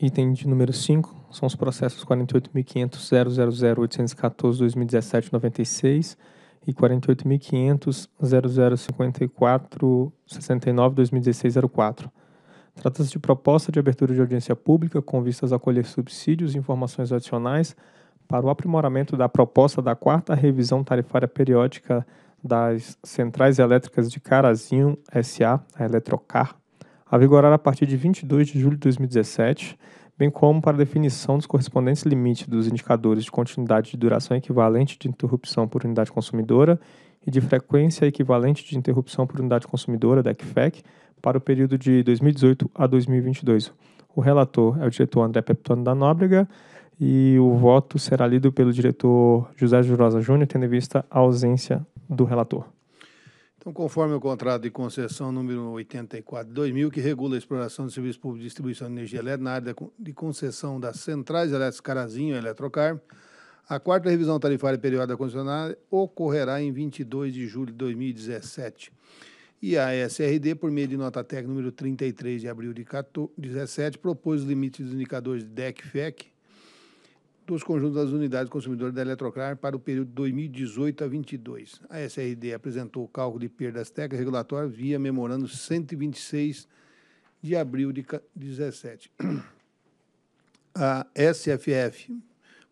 Item de número 5 são os processos 48.500.000.814.2017.96 e 48.500.0054.69.2016.04. Trata-se de proposta de abertura de audiência pública com vistas a colher subsídios e informações adicionais para o aprimoramento da proposta da quarta revisão tarifária periódica das centrais elétricas de Carazinho SA, a Eletrocar, a vigorar a partir de 22 de julho de 2017, bem como para definição dos correspondentes limites dos indicadores de continuidade de duração equivalente de interrupção por unidade consumidora e de frequência equivalente de interrupção por unidade consumidora, DECFEC, para o período de 2018 a 2022. O relator é o diretor André Peptoni da Nóbrega e o voto será lido pelo diretor José Jurosa Júnior, tendo em vista a ausência do relator. Então, conforme o contrato de concessão número 84 de 2000, que regula a exploração do serviço público de distribuição de energia elétrica na área de concessão das centrais elétricas Carazinho e Eletrocar, a quarta revisão tarifária periódica da concessionária ocorrerá em 22 de julho de 2017. E a SRD, por meio de nota técnica número 33 de abril de 2017, propôs os limites dos indicadores de DEC-FEC, dos conjuntos das unidades consumidoras da Eletroclar para o período 2018 a 2022. A SRD apresentou o cálculo de perdas técnicas regulatórias via memorando 126 de abril de 17. A SFF,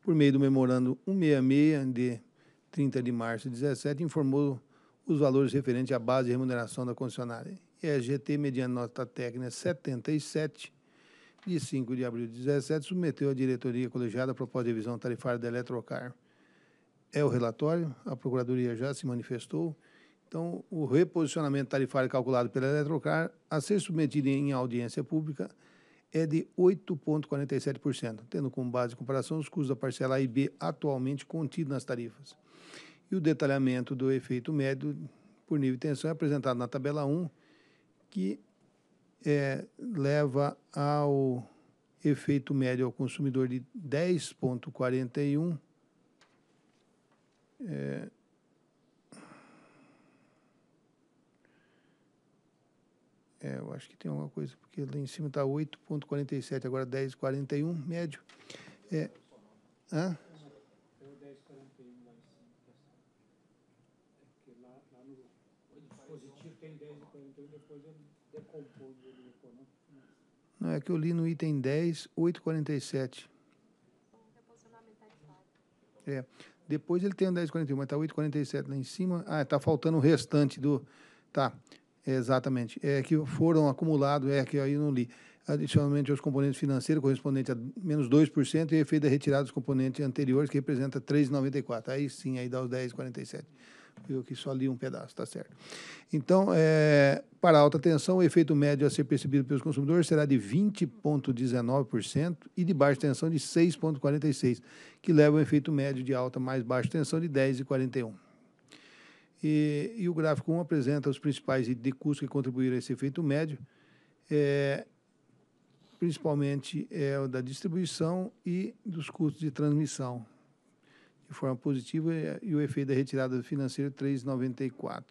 por meio do memorando 166 de 30 de março de 17, informou os valores referentes à base de remuneração da concessionária. E a GT, mediante nota técnica 77, de 5 de abril de 17, submeteu à diretoria colegiada a proposta de revisão tarifária da Eletrocar. É o relatório, a Procuradoria já se manifestou. Então, o reposicionamento tarifário calculado pela Eletrocar a ser submetido em audiência pública é de 8,47%, tendo como base de comparação os custos da parcela A e B atualmente contidos nas tarifas. E o detalhamento do efeito médio por nível de tensão é apresentado na tabela 1, que é, leva ao efeito médio ao consumidor de 10,41. É, é, eu acho que tem alguma coisa, porque lá em cima está 8,47, agora 10,41, médio. É, hã? É Positivo tem 10,41, depois é não, é que eu li no item 10, 847. É. Depois ele tem o 1041, mas está 847 lá em cima. Ah, está faltando o restante do. Tá, é, exatamente. É que foram acumulados, é que aí eu não li. Adicionalmente aos componentes financeiros, correspondente a menos 2%, e efeito da retirada dos componentes anteriores, que representa 3,94. Aí sim, aí dá os 10,47. Eu aqui só li um pedaço, tá certo. Então, é, para alta tensão, o efeito médio a ser percebido pelos consumidores será de 20,19% e de baixa tensão de 6,46%, que leva o efeito médio de alta mais baixa tensão de 10,41%. E, e o gráfico 1 apresenta os principais de custos que contribuíram a esse efeito médio, é, principalmente é, o da distribuição e dos custos de transmissão, de forma positiva é, e o efeito da retirada financeira 3,94.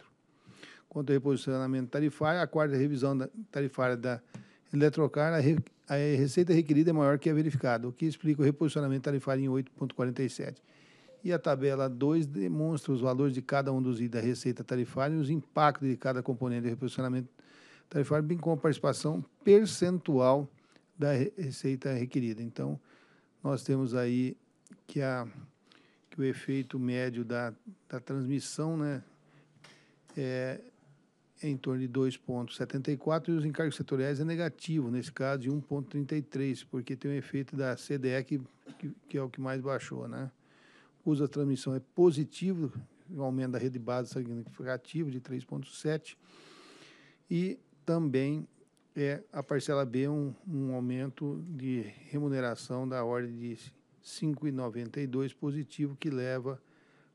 Quanto ao reposicionamento tarifário, a quarta revisão da, tarifária da Eletrocar, a, re, a, receita requerida é maior que a verificada, o que explica o reposicionamento tarifário em 8,47. E a tabela 2 demonstra os valores de cada um dos itens da receita tarifária e os impactos de cada componente do reposicionamento tarifário, bem como a participação percentual da receita requerida. Então, nós temos aí que a que o efeito médio da, da transmissão né, é em torno de 2,74 e os encargos setoriais é negativo, nesse caso de 1,33, porque tem o efeito da CDE, que, que, que é o que mais baixou. Né? O uso da transmissão é positivo, o aumento da rede base significativo de 3,7 e também é a parcela B um, um aumento de remuneração da ordem de 5,92 positivo, que leva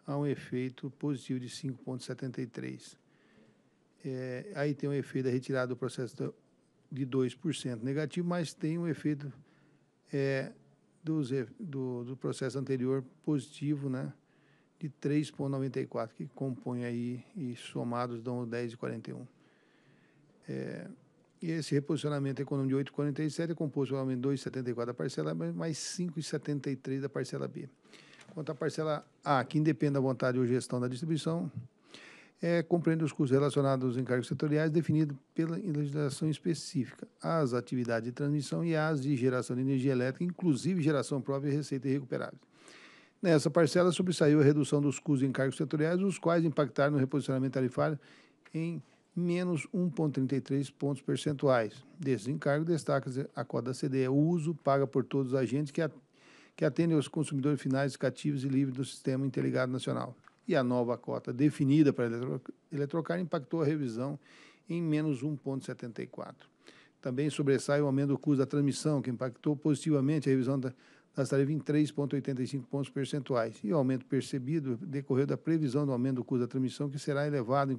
a um efeito positivo de 5,73. É, aí tem um efeito da retirada do processo de 2% negativo, mas tem um efeito é, do, do, processo anterior positivo, né? De 3,94, que compõe aí e somados dão 10,41. É, e esse reposicionamento econômico de 8,47 é composto pelo aumento de 2,74 da parcela A mais 5,73 da parcela B. Quanto à parcela A, que independe da vontade ou gestão da distribuição, é, compreende os custos relacionados aos encargos setoriais definidos pela legislação específica, as atividades de transmissão e as de geração de energia elétrica, inclusive geração própria e receita irrecuperável. Nessa parcela sobressaiu a redução dos custos e encargos setoriais, os quais impactaram no reposicionamento tarifário em menos 1,33 pontos percentuais. Desses encargos, destaca a cota da CDE. O uso paga por todos os agentes que, que atendem aos consumidores finais, cativos e livres do Sistema Interligado Nacional. E a nova cota definida para eletro, Eletrocar impactou a revisão em menos 1,74. Também sobressai o aumento do custo da transmissão, que impactou positivamente a revisão da, das tarifas em 3,85 pontos percentuais. E o aumento percebido decorreu da previsão do aumento do custo da transmissão, que será elevado em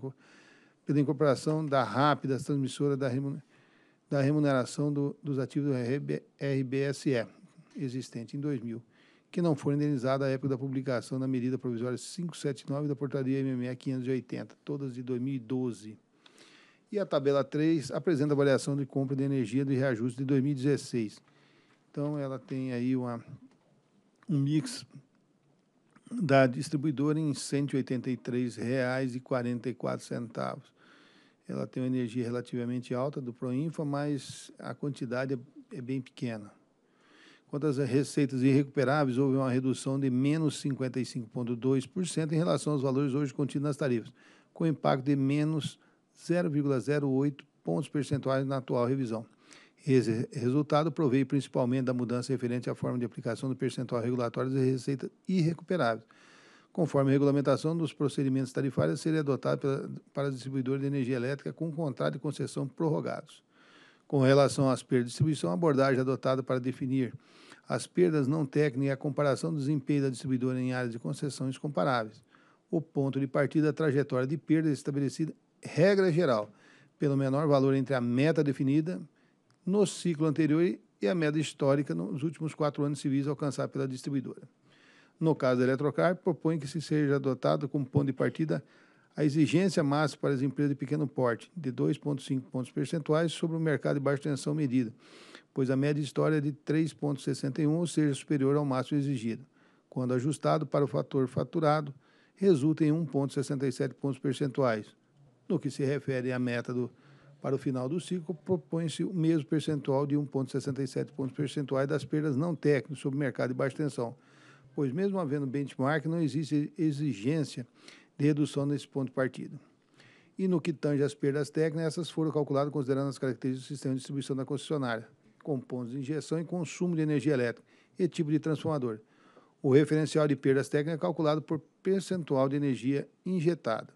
da incorporação da RAP, das transmissoras da remuneração do, dos ativos do RB, RBSE existente em 2000, que não foram indenizada à época da publicação da medida provisória 579 da portaria MME 580, todas de 2012. E a tabela 3 apresenta a avaliação de compra de energia do reajuste de 2016. Então, ela tem aí uma, um mix da distribuidora em R$ 183,44 ela tem uma energia relativamente alta do Proinfa, mas a quantidade é, é bem pequena. Quanto às receitas irrecuperáveis, houve uma redução de menos 55,2% em relação aos valores hoje contidos nas tarifas, com impacto de menos 0,08 pontos percentuais na atual revisão. Esse resultado proveio principalmente da mudança referente à forma de aplicação do percentual regulatório das receitas irrecuperáveis, conforme a regulamentação dos procedimentos tarifários a serem adotados para distribuidores de energia elétrica com contrato de concessão prorrogados. Com relação às perdas de distribuição, a abordagem é adotada para definir as perdas não técnicas e a comparação do desempenho da distribuidora em áreas de concessões comparáveis. O ponto de partida da é trajetória de perdas é estabelecida, regra geral, pelo menor valor entre a meta definida no ciclo anterior e a meta histórica nos últimos quatro anos civis alcançada pela distribuidora. No caso da Eletrocar, propõe que se seja adotado como ponto de partida a exigência máxima para as empresas de pequeno porte, de 2,5 pontos percentuais sobre o mercado de baixa tensão medida, pois a média história é de 3,61, ou seja, superior ao máximo exigido. Quando ajustado para o fator faturado, resulta em 1,67 pontos percentuais. No que se refere à meta do, para o final do ciclo, propõe-se o mesmo percentual de 1,67 pontos percentuais das perdas não técnicas sobre o mercado de baixa tensão, pois mesmo havendo benchmark, não existe exigência de redução nesse ponto de partida. E no que tange às perdas técnicas, essas foram calculadas considerando as características do sistema de distribuição da concessionária, pontos de injeção e consumo de energia elétrica e tipo de transformador. O referencial de perdas técnicas é calculado por percentual de energia injetada.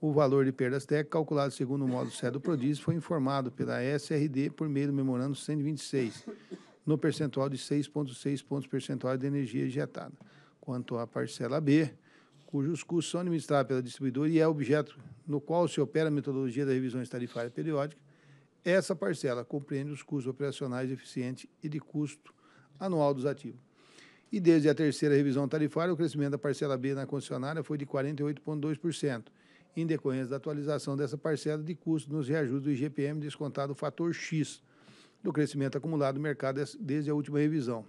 O valor de perdas técnicas, calculado segundo o módulo Cedo do Prodis, foi informado pela SRD por meio do Memorando 126, no percentual de 6,6 pontos percentuais de energia injetada. Quanto à parcela B, cujos custos são administrados pela distribuidora e é objeto no qual se opera a metodologia das revisões tarifárias periódicas, essa parcela compreende os custos operacionais eficientes e de custo anual dos ativos. E desde a terceira revisão tarifária, o crescimento da parcela B na concessionária foi de 48,2%, em decorrência da atualização dessa parcela de custo nos reajustes do IGPM descontado o fator X, do crescimento acumulado do mercado desde a última revisão,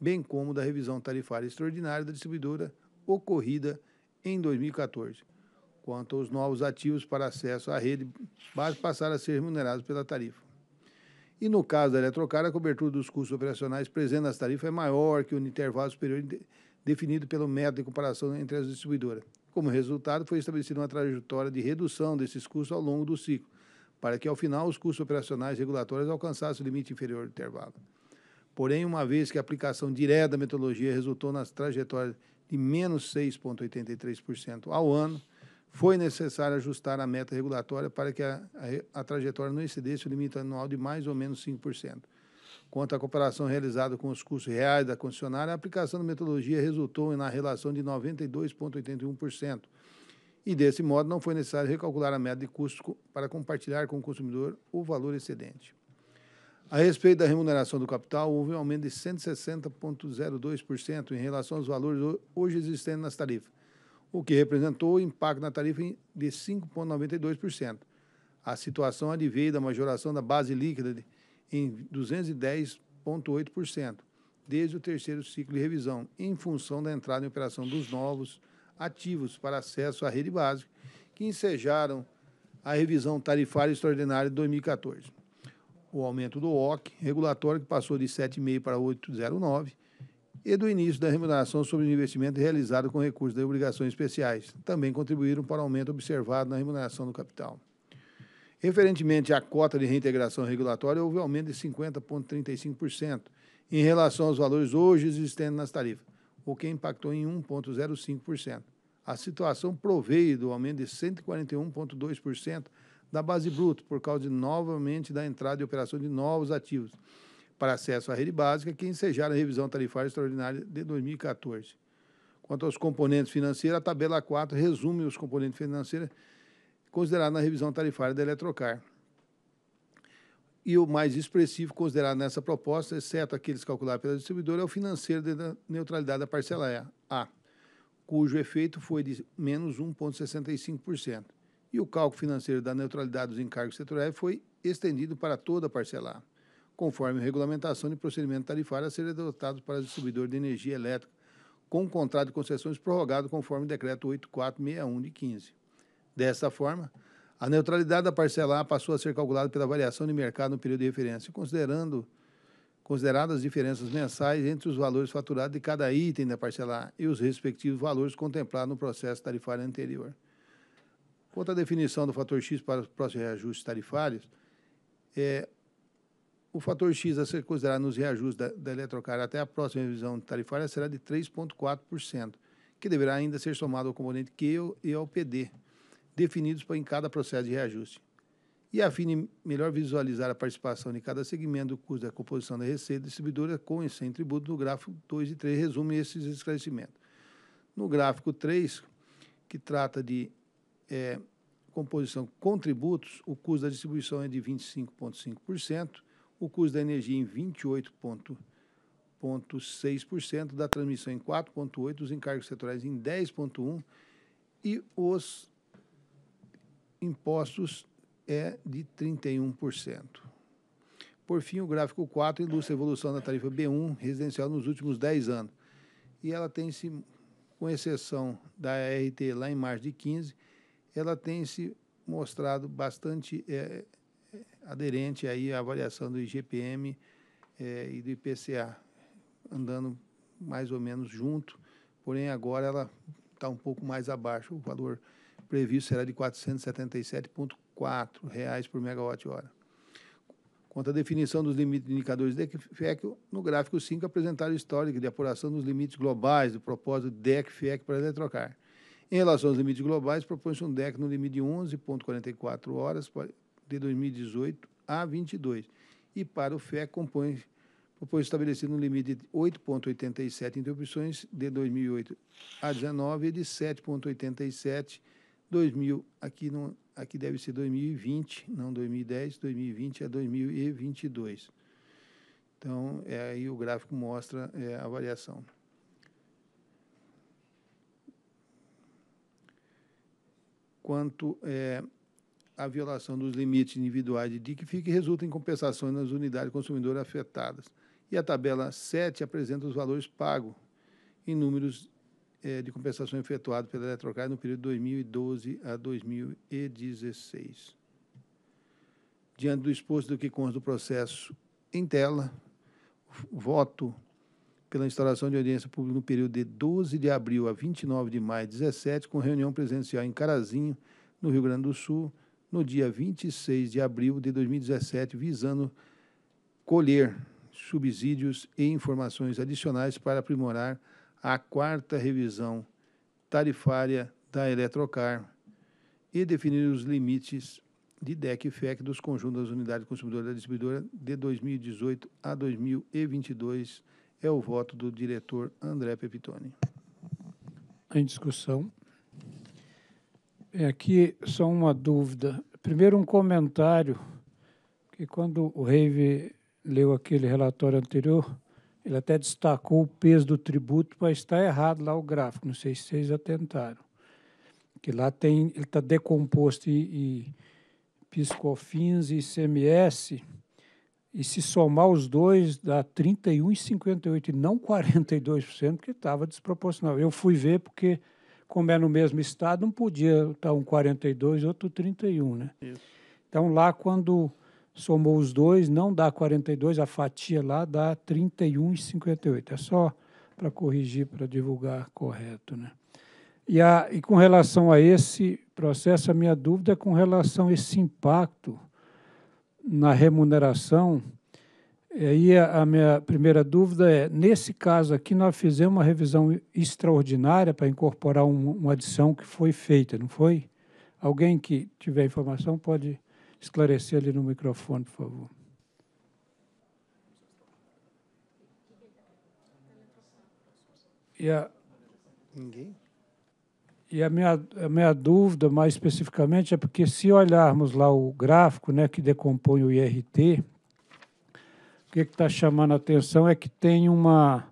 bem como da revisão tarifária extraordinária da distribuidora ocorrida em 2014. Quanto aos novos ativos para acesso à rede, base passaram a ser remunerados pela tarifa. E no caso da Eletrocar, a cobertura dos custos operacionais presentes nas tarifas é maior que o intervalo superior definido pelo método de comparação entre as distribuidoras. Como resultado, foi estabelecida uma trajetória de redução desses custos ao longo do ciclo, para que ao final os custos operacionais regulatórios alcançassem o limite inferior do intervalo. Porém, uma vez que a aplicação direta da metodologia resultou nas trajetórias de menos 6,83% ao ano, foi necessário ajustar a meta regulatória para que a, a, a, trajetória não excedesse o limite anual de mais ou menos 5%. Quanto à comparação realizada com os custos reais da concessionária, a aplicação da metodologia resultou na relação de 92,81%, e, desse modo, não foi necessário recalcular a meta de custo para compartilhar com o consumidor o valor excedente. A respeito da remuneração do capital, houve um aumento de 160,02% em relação aos valores hoje existentes nas tarifas, o que representou impacto na tarifa de 5,92%. A situação adveio da majoração da base líquida de, em 210,8% desde o terceiro ciclo de revisão, em função da entrada em operação dos novos ativos para acesso à rede básica, que ensejaram a revisão tarifária extraordinária de 2014. O aumento do OC, regulatório que passou de 7,5 para 8,09, e do início da remuneração sobre o investimento realizado com recursos de obrigações especiais, também contribuíram para o aumento observado na remuneração do capital. Referentemente à cota de reintegração regulatória, houve aumento de 50,35% em relação aos valores hoje existentes nas tarifas, o que impactou em 1,05%. A situação proveio do aumento de 141,2% da base bruta, por causa de, novamente da entrada e operação de novos ativos para acesso à rede básica, que ensejaram a revisão tarifária extraordinária de 2014. Quanto aos componentes financeiros, a tabela 4 resume os componentes financeiros considerados na revisão tarifária da Eletrocar e o mais expressivo considerado nessa proposta, exceto aqueles calculados pela distribuidora, é o financeiro da neutralidade da parcela A, cujo efeito foi de menos 1,65%. E o cálculo financeiro da neutralidade dos encargos setoriais foi estendido para toda a parcela A, conforme a regulamentação de procedimento tarifário a ser adotado para o distribuidor de energia elétrica, com contrato de concessões prorrogado conforme o decreto 8461 de 15. Dessa forma, a neutralidade da parcela A passou a ser calculada pela variação de mercado no período de referência, considerando consideradas as diferenças mensais entre os valores faturados de cada item da parcela A e os respectivos valores contemplados no processo tarifário anterior. Quanto à definição do fator X para os próximos reajustes tarifários, é, o fator X a ser considerado nos reajustes da, da Eletrocar até a próxima revisão tarifária será de 3,4%, que deverá ainda ser somado ao componente Q e ao PD, definidos em cada processo de reajuste. E, a fim de melhor visualizar a participação de cada segmento do custo da composição da receita distribuidora com e sem tributo, no gráfico 2 e 3 resume esses esclarecimentos. No gráfico 3, que trata de é, composição com tributos, o custo da distribuição é de 25,5%, o custo da energia em 28,6%, da transmissão em 4,8%, os encargos setoriais em 10,1% e os impostos é de 31%. Por fim, o gráfico 4 ilustra a evolução da tarifa B1 residencial nos últimos 10 anos. E ela tem se, com exceção da RT lá em março de 15, ela tem se mostrado bastante é, é aderente aí à avaliação do IGPM é, e do IPCA, andando mais ou menos junto, porém agora ela está um pouco mais abaixo, o valor previsto será de R$ 477,4 reais por megawatt-hora. Quanto à definição dos limites de indicadores de DEC-FEC, no gráfico 5 apresentaram o histórico de apuração dos limites globais do propósito DEC-FEC para Eletrocar. Em relação aos limites globais, propõe-se um DEC no limite de 11,44 horas de 2018 a 22 e para o FEC compõe propõe estabelecido um limite de 8,87 interrupções de 2008 a 19 e de 7,87 2000, aqui, não, aqui deve ser 2020, não 2010, 2020 é 2022. Então, é, aí o gráfico mostra é, a variação. Quanto é, à violação dos limites individuais de DICFIC, resulta em compensações nas unidades consumidoras afetadas. E a tabela 7 apresenta os valores pagos em números é, de compensação efetuado pela Eletrocar no período de 2012 a 2016. Diante do exposto do que consta do processo em tela, voto pela instalação de audiência pública no período de 12 de abril a 29 de maio de 2017, com reunião presencial em Carazinho, no Rio Grande do Sul, no dia 26 de abril de 2017, visando colher subsídios e informações adicionais para aprimorar a quarta revisão tarifária da Eletrocar e definir os limites de DEC e FEC dos conjuntos das unidades consumidoras da distribuidora de 2018 a 2022. É o voto do diretor André Pepitone. Em discussão. É, aqui só uma dúvida. Primeiro um comentário, que quando o Reive leu aquele relatório anterior, ele até destacou o peso do tributo, mas está errado lá o gráfico, não sei se vocês atentaram. Que lá tem, ele está decomposto em, em PiscoFins e ICMS, e se somar os dois dá 31,58 e não 42%, porque estava desproporcional. Eu fui ver porque, como é no mesmo estado, não podia estar tá um 42 outro 31, né? Isso. Então lá quando somou os dois, não dá 42, a fatia lá dá 31,58. É só para corrigir, para divulgar correto. Né? E, a, e com relação a esse processo, a minha dúvida é com relação a esse impacto na remuneração. E aí a, a minha primeira dúvida é, nesse caso aqui, nós fizemos uma revisão extraordinária para incorporar um, uma adição que foi feita, não foi? Alguém que tiver informação pode esclarecer ali no microfone, por favor. E a, Ninguém? E a minha, a minha dúvida, mais especificamente, é porque se olharmos lá o gráfico né, que decompõe o IRT, o que é está chamando a atenção é que tem uma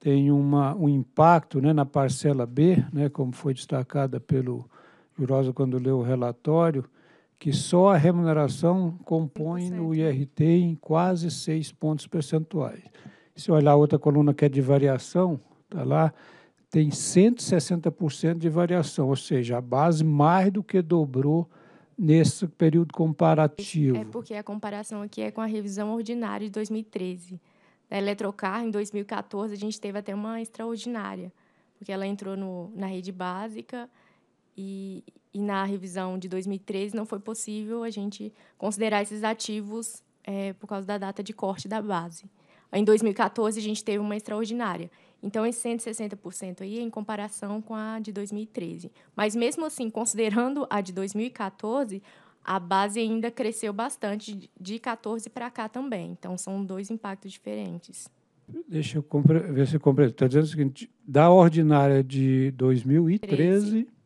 tem uma, um impacto né, na parcela B, né, como foi destacada pelo Jurosa quando leu o relatório, que só a remuneração compõe no IRT em quase 6 pontos percentuais. Se olhar a outra coluna que é de variação, está lá, tem 160% de variação, ou seja, a base mais do que dobrou nesse período comparativo. É porque a comparação aqui é com a revisão ordinária de 2013. Na Eletrocar, em 2014, a gente teve até uma extraordinária, porque ela entrou no, na rede básica e, e na revisão de 2013 não foi possível a gente considerar esses ativos é, por causa da data de corte da base. Em 2014, a gente teve uma extraordinária. Então, esse 160% aí é em comparação com a de 2013. Mas, mesmo assim, considerando a de 2014, a base ainda cresceu bastante de 14 para cá também. Então, são dois impactos diferentes. Deixa eu ver se eu compreendo. Está dizendo o seguinte, da ordinária de 2013... 13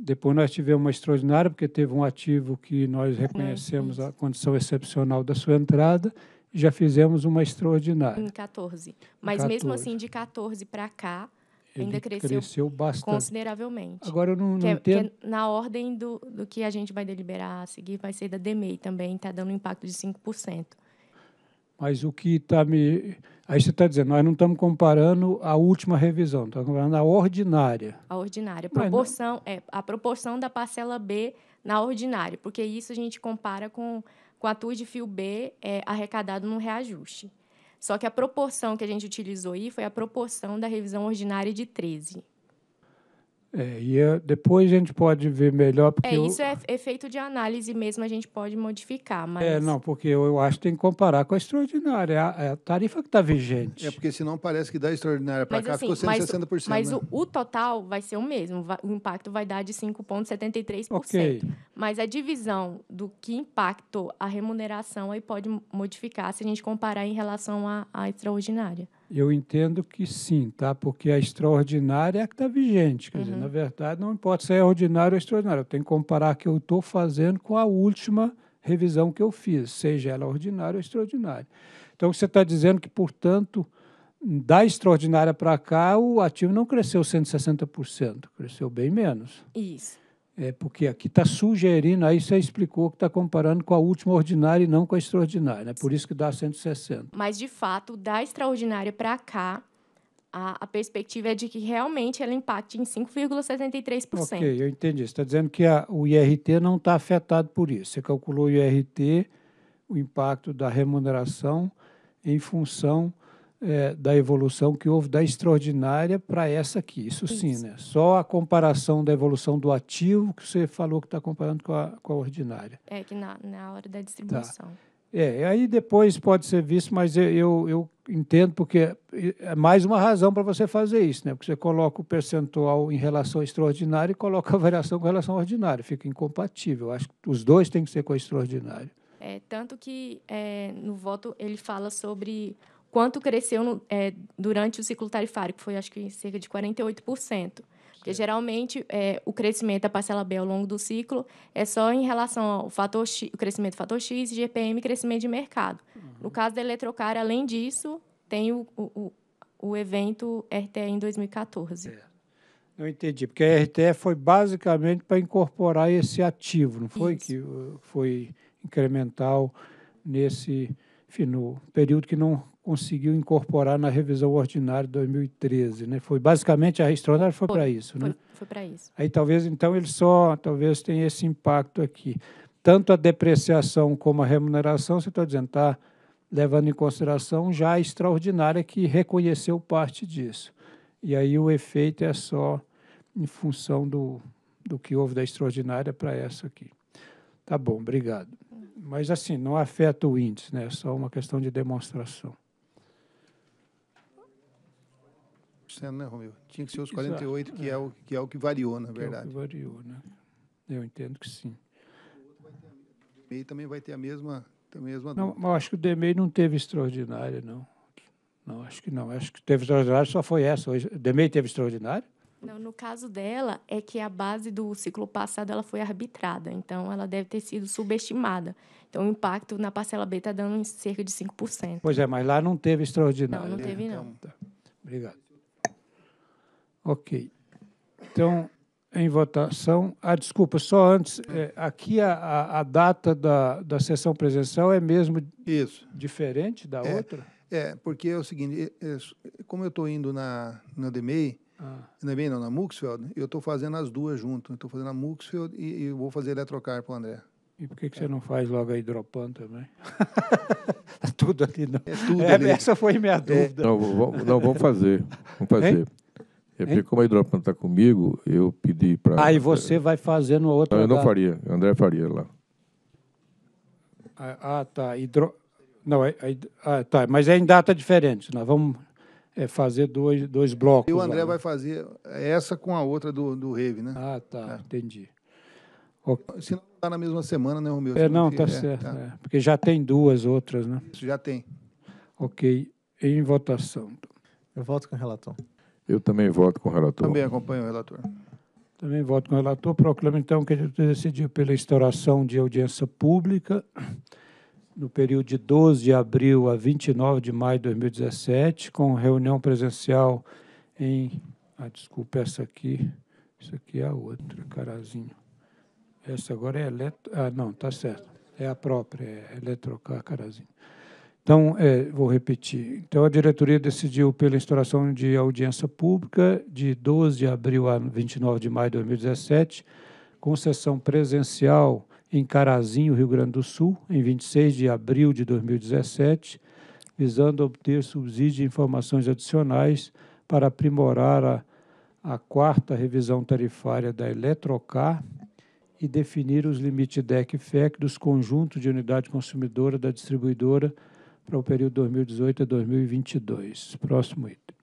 depois nós tivemos uma extraordinária, porque teve um ativo que nós uhum, reconhecemos a condição excepcional da sua entrada, e já fizemos uma extraordinária. Em 14. Mas 14. mesmo assim, de 14 para cá, Ele ainda cresceu, cresceu bastante. consideravelmente. Agora eu não, não que, é, é entendo... Que na ordem do, do que a gente vai deliberar a seguir, vai ser da DMEI também, está dando um impacto de 5%. Mas o que está me. Aí você está dizendo, nós não estamos comparando a última revisão, estamos comparando a ordinária. A ordinária. Proporção, é, a proporção da parcela B na ordinária, porque isso a gente compara com, com a TUR de fio B é, arrecadado no reajuste. Só que a proporção que a gente utilizou aí foi a proporção da revisão ordinária de 13. É, e é, depois a gente pode ver melhor. Porque é, isso eu... é efeito de análise mesmo, a gente pode modificar, mas... É, não, porque eu, eu acho que tem que comparar com a extraordinária, é a, é a, tarifa que está vigente. É, porque senão parece que da extraordinária para cá assim, ficou 160%. Mas, mas né? o, o, total vai ser o mesmo, vai, o impacto vai dar de 5,73%. Okay. Mas a divisão do que impactou a remuneração aí pode modificar se a gente comparar em relação à extraordinária. Eu entendo que sim, tá? Porque a extraordinária é a que está vigente. Quer uhum. dizer, na verdade, não importa se é ordinário ou extraordinário. Eu tenho que comparar o que eu estou fazendo com a última revisão que eu fiz, seja ela ordinária ou extraordinária. Então, você está dizendo que, portanto, da extraordinária para cá, o ativo não cresceu 160%, cresceu bem menos. Isso. É, porque aqui está sugerindo, aí você explicou que está comparando com a última ordinária e não com a extraordinária, né? por isso que dá 160. Mas, de fato, da extraordinária para cá, a, a, perspectiva é de que realmente ela impacte em 5,73%. Ok, eu entendi. Você está dizendo que a, o IRT não está afetado por isso. Você calculou o IRT, o impacto da remuneração, em função é, da evolução que houve da extraordinária para essa aqui, isso, isso, sim, né? Só a comparação da evolução do ativo que você falou que está comparando com a, com a ordinária. É, que na, na hora da tá. distribuição. Tá. É, aí depois pode ser visto, mas eu, eu, eu entendo porque é mais uma razão para você fazer isso, né? Porque você coloca o percentual em relação ao extraordinário e coloca a variação com relação ao ordinário, fica incompatível. Acho que os dois têm que ser com o extraordinário. É, tanto que é, no voto ele fala sobre quanto cresceu no, é, durante o ciclo tarifário, que foi acho que cerca de 48%. Porque geralmente é, o crescimento da parcela B ao longo do ciclo é só em relação ao fator X, o crescimento do fator X, GPM e crescimento de mercado. Uhum. No caso da Eletrocar, além disso, tem o, o, o evento RTE em 2014. É. Não entendi, porque a RTE foi basicamente para incorporar esse ativo, não foi? Isso. Que uh, foi incremental nesse no período que não conseguiu incorporar na revisão ordinária de 2013, né? Foi basicamente a extraordinária né? foi, foi para isso, foi, né? Foi para isso. Aí talvez então ele só talvez tenha esse impacto aqui. Tanto a depreciação como a remuneração, você está dizendo, está levando em consideração já a extraordinária que reconheceu parte disso. E aí o efeito é só em função do, do que houve da extraordinária para essa aqui. Tá bom, obrigado. Mas assim, não afeta o índice, né? É só uma questão de demonstração. Né, tinha que ser os 48, que, é. é. o, que é o que variou, na verdade. É o que variou, né? Eu entendo que sim. O DMEI também vai ter a mesma, a mesma não, mas acho que o DMEI não teve extraordinário não. Não, acho que não. Acho que teve extraordinário só foi essa. O DMEI teve extraordinário Não, no caso dela, é que a base do ciclo passado ela foi arbitrada, então ela deve ter sido subestimada. Então, o impacto na parcela B está dando em cerca de 5%. Pois é, mas lá não teve extraordinário. Não, não teve, não. Então, tá. Obrigado. Ok. Então, em votação. Ah, desculpa, só antes, é, aqui a, a data da, da sessão presencial é mesmo Isso. diferente da é, outra? É, porque é o seguinte, é, é como eu estou indo na, na DMEI, ah. na DMEI não, na Muxfield, eu estou fazendo as duas junto. Estou fazendo a Muxfield e, e vou fazer eletrocar para o André. E por que, que você não faz logo a hidropan também? Tá tudo ali, não. É tudo é, ali. Essa foi minha é. dúvida. Não, não, vamos fazer. Vamos fazer. Hein? É porque como a Hidropan está comigo, eu pedi para... Aí e você vai fazer no outro não, Eu não faria, o André faria lá. Ah, ah, tá, hidro... Não, é, é, ah, tá, mas é em data diferente, nós vamos é, fazer dois, dois blocos. E o André lá, né? vai né? fazer essa com a outra do, do Rave, né? Ah, tá, é. entendi. Okay. Se não está na mesma semana, né, Romeu? É, não, está é, certo, tá. É, porque já tem duas outras, né? Isso, já tem. Ok, em votação. Então. Eu volto com o relator. Eu também voto com o relator. Também acompanho o relator. Também voto com o relator. Proclamo, então, que ele decidiu pela instauração de audiência pública no período de 12 de abril a 29 de maio de 2017, com reunião presencial em... Ah, desculpa, essa aqui. Isso aqui é a outra, carazinho. Essa agora é eletro... Ah, não, tá certo. É a própria, é eletrocar, carazinho. Então, é, vou repetir. Então, a diretoria decidiu pela instauração de audiência pública de 12 de abril a 29 de maio de 2017, com sessão presencial em Carazinho, Rio Grande do Sul, em 26 de abril de 2017, visando obter subsídio e informações adicionais para aprimorar a, a quarta revisão tarifária da Eletrocar e definir os limites DEC-FEC dos conjuntos de unidade consumidora da distribuidora para o período 2018 a 2022. Próximo item.